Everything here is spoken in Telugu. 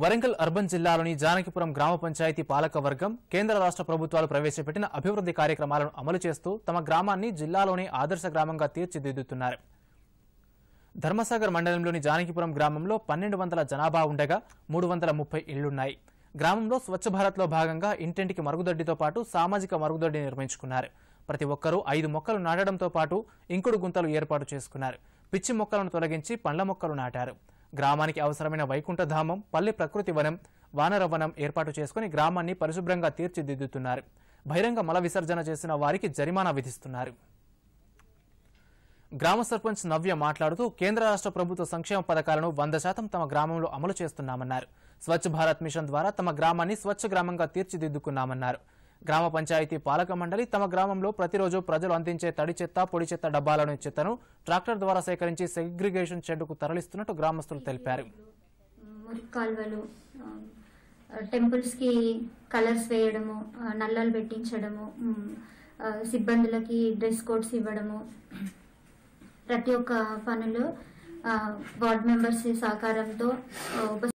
వరంగల్ అర్బన్ జిల్లాలోని జానకిపురం గ్రామ పంచాయతీ పాలక వర్గం కేంద్ర రాష్ట్ర ప్రభుత్వాలు ప్రవేశపెట్టిన అభివృద్ధి కార్యక్రమాలను అమలు చేస్తూ తమ గ్రామాన్ని జిల్లాలోని ఆదర్శ గ్రామంగా తీర్చిదిద్దుతున్నారు ధర్మసాగర్ మండలంలోని జానకిపురం గ్రామంలో పన్నెండు వందల జనాభా ఉండగా మూడు వందల ముప్పై ఇళ్లున్నాయి గ్రామంలో స్వచ్ఛ భారత్లో భాగంగా ఇంటింటికి మరుగుదొడ్డితో పాటు సామాజిక మరుగుదొడ్డి నిర్మించుకున్నారు ప్రతి ఒక్కరూ ఐదు మొక్కలు నాటడంతో పాటు ఇంకుడు గుంతలు ఏర్పాటు చేసుకున్నారు పిచ్చి మొక్కలను తొలగించి పండ్ల మొక్కలు నాటారు గ్రామానికి అవసరమైన వైకుంఠధామం పల్లె ప్రకృతి వనం వానరవనం ఏర్పాటు చేసుకుని గ్రామాన్ని పరిశుభ్రంగా తీర్చిదిద్దుతున్నారు బహిరంగ మల విసర్జన చేసిన వారికి జరిమానా విధిస్తున్నారు గ్రామ సర్పంచ్ నవ్య మాట్లాడుతూ కేంద్ర రాష్ట్ర ప్రభుత్వ సంక్షేమ పథకాలను వంద శాతం తమ గ్రామంలో అమలు చేస్తున్నామన్నారు స్వచ్ఛ భారత్ మిషన్ ద్వారా తమ గ్రామాన్ని స్వచ్ఛ గ్రామంగా తీర్చిదిద్దుకున్నామన్నారు గ్రామ పంచాయతీ పాలక మండలి తమ గ్రామంలో ప్రతిరోజు ప్రజలు అందించే తడి చెత్త పొడి చెత్త డబ్బాలను చెత్తను ట్రాక్టర్ ద్వారా సేకరించి సెగ్రిగేషన్ షెడ్కు తరలిస్తున్నట్టు గ్రామస్తులు తెలిపారు టెంపుల్స్ టెంపుల్స్కి కలర్స్ వేయడము నల్లలు పెట్టించడము సిబ్బందులకి డ్రెస్ కోడ్స్ ఇవ్వడము ప్రతి ఒక్క పనులు వార్డ్ మెంబర్స్ సహకారంతో